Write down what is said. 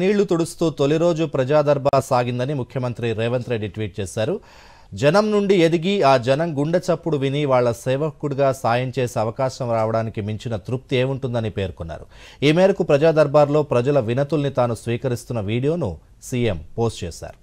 నీళ్లు తుడుస్తూ తొలి రోజు ప్రజాదర్బార్ సాగిందని ముఖ్యమంత్రి రేవంత్ రెడ్డి ట్వీట్ చేశారు జనం నుండి ఎదిగి ఆ జనం గుండె చప్పుడు విని వాళ్ల సేవకుడిగా సాయం చేసే అవకాశం రావడానికి మించిన తృప్తి ఏముంటుందని పేర్కొన్నారు ఈ మేరకు ప్రజాదర్బార్లో ప్రజల వినతుల్ని తాను స్వీకరిస్తున్న వీడియోను సీఎం పోస్ట్ చేశారు